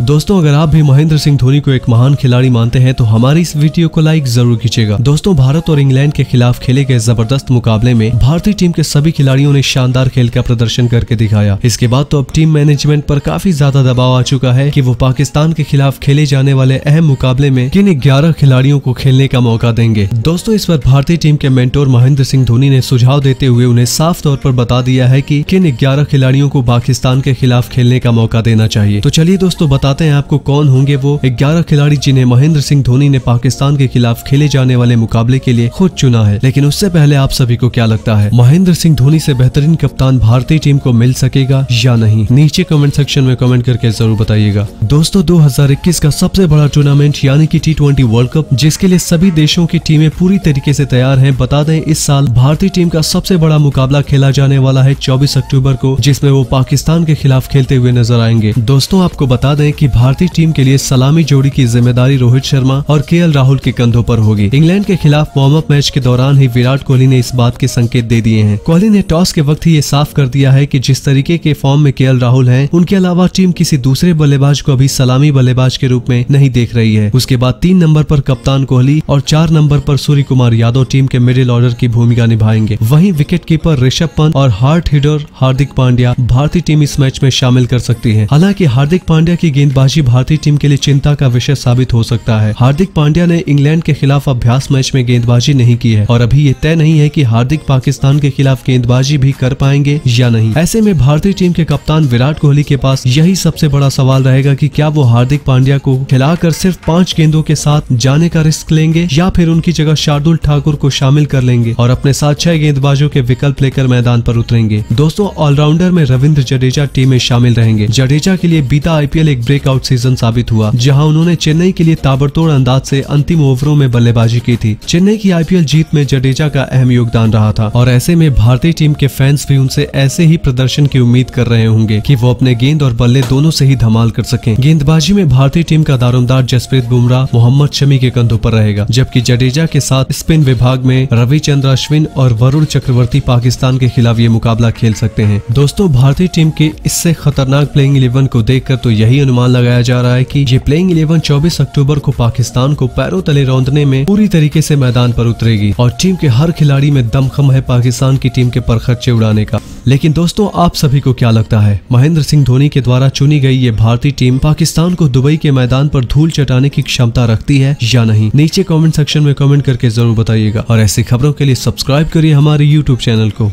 दोस्तों अगर आप भी महेंद्र सिंह धोनी को एक महान खिलाड़ी मानते हैं तो हमारी इस वीडियो को लाइक जरूर कीजिएगा दोस्तों भारत और इंग्लैंड के खिलाफ खेले गए जबरदस्त मुकाबले में भारतीय टीम के सभी खिलाड़ियों ने शानदार खेल का प्रदर्शन करके दिखाया इसके बाद तो अब टीम मैनेजमेंट पर काफी ज्यादा दबाव आ चुका है की वो पाकिस्तान के खिलाफ खेले जाने वाले अहम मुकाबले में किन ग्यारह खिलाड़ियों को खेलने का मौका देंगे दोस्तों इस पर भारतीय टीम के मेंटोर महेंद्र सिंह धोनी ने सुझाव देते हुए उन्हें साफ तौर पर बता दिया है की किन ग्यारह खिलाड़ियों को पाकिस्तान के खिलाफ खेलने का मौका देना चाहिए तो चलिए दोस्तों बताते हैं आपको कौन होंगे वो ग्यारह खिलाड़ी जिन्हें महेंद्र सिंह धोनी ने पाकिस्तान के खिलाफ खेले जाने वाले मुकाबले के लिए खुद चुना है लेकिन उससे पहले आप सभी को क्या लगता है महेंद्र सिंह धोनी से बेहतरीन कप्तान भारतीय टीम को मिल सकेगा या नहीं नीचे कमेंट सेक्शन में कमेंट करके जरूर बताइएगा दोस्तों 2021 का सबसे बड़ा टूर्नामेंट यानी कि टी वर्ल्ड कप जिसके लिए सभी देशों की टीमें पूरी तरीके से तैयार हैं बता दें इस साल भारतीय टीम का सबसे बड़ा मुकाबला खेला जाने वाला है 24 अक्टूबर को जिसमें वो पाकिस्तान के खिलाफ खेलते हुए नजर आएंगे दोस्तों आपको बता दें हैं कि भारतीय टीम के लिए सलामी जोड़ी की जिम्मेदारी रोहित शर्मा और के राहुल के कंधों पर होगी इंग्लैंड के खिलाफ वार्म अप मैच के दौरान ही विराट कोहली ने इस बात के संकेत दे दिए हैं कोहली ने टॉस के वक्त ही ये साफ कर दिया है की जिस तरीके के फॉर्म में के राहुल है उनके अलावा टीम किसी दूसरे बल्लेबाज को अभी सलामी बल्लेबाज के रूप में नहीं देख रही है उसके बाद तीन नंबर आरोप कप्तान कोहली और चार नंबर आरोप सूर्य कुमार यादव टीम के मिडिल ऑर्डर की भूमिका निभाएंगे वही विकेट कीपर ऋषभ पंत और हार्ट हिडर हार्दिक पांड्या भारतीय टीम इस मैच में शामिल कर सकती है हालांकि हार्दिक पांड्या की गेंदबाजी भारतीय टीम के लिए चिंता का विषय साबित हो सकता है हार्दिक पांड्या ने इंग्लैंड के खिलाफ अभ्यास मैच में गेंदबाजी नहीं की है और अभी ये तय नहीं है की हार्दिक पाकिस्तान के खिलाफ गेंदबाजी भी कर पाएंगे या नहीं ऐसे में भारतीय टीम के कप्तान विराट कोहली के पास यही सबसे बड़ा सवाल रहेगा की क्या वो हार्दिक पांड्या को खिलाकर सिर्फ पाँच गेंदों के साथ जाने का रिस्क लेंगे या फिर उनकी जगह शार्दुल ठाकुर को शामिल कर लेंगे और अपने साथ छह गेंदबाजों के विकल्प लेकर मैदान पर उतरेंगे दोस्तों ऑलराउंडर में रविंद्र जडेजा टीम में शामिल रहेंगे जडेजा के लिए बीता आईपीएल एक ब्रेकआउट सीजन साबित हुआ जहां उन्होंने चेन्नई के लिए ताबड़तोड़ अंदाज से अंतिम ओवरों में बल्लेबाजी की थी चेन्नई की आईपीएल जीत में जडेजा का अहम योगदान रहा था और ऐसे में भारतीय टीम के फैंस भी उनसे ऐसे ही प्रदर्शन की उम्मीद कर रहे होंगे की वो अपने गेंद और बल्ले दोनों ऐसी ही धमाल कर सके गेंदबाजी में भारतीय टीम का दारोमदार जसप्रीत बुमराह मोहम्मद शमी के कंधों पर रहेगा जबकि जडेजा के साथ स्पिन विभाग में रविचंद्र अश्विन और वरुण चक्रवर्ती पाकिस्तान के खिलाफ ये मुकाबला खेल सकते हैं दोस्तों भारतीय टीम के इससे खतरनाक प्लेइंग इलेवन को देखकर तो यही अनुमान अनुमान लगाया जा रहा है कि ये प्लेइंग इलेवन 24 अक्टूबर को पाकिस्तान को पैरों तले रौंदने में पूरी तरीके से मैदान पर उतरेगी और टीम के हर खिलाड़ी में दमखम है पाकिस्तान की टीम के खर्चे उड़ाने का लेकिन दोस्तों आप सभी को क्या लगता है महेंद्र सिंह धोनी के द्वारा चुनी गई ये भारतीय टीम पाकिस्तान को दुबई के मैदान पर धूल चटाने की क्षमता रखती है या नहीं नीचे कमेंट सेक्शन में कमेंट करके जरूर बताइएगा और ऐसी खबरों के लिए सब्सक्राइब करिए हमारे यूट्यूब चैनल को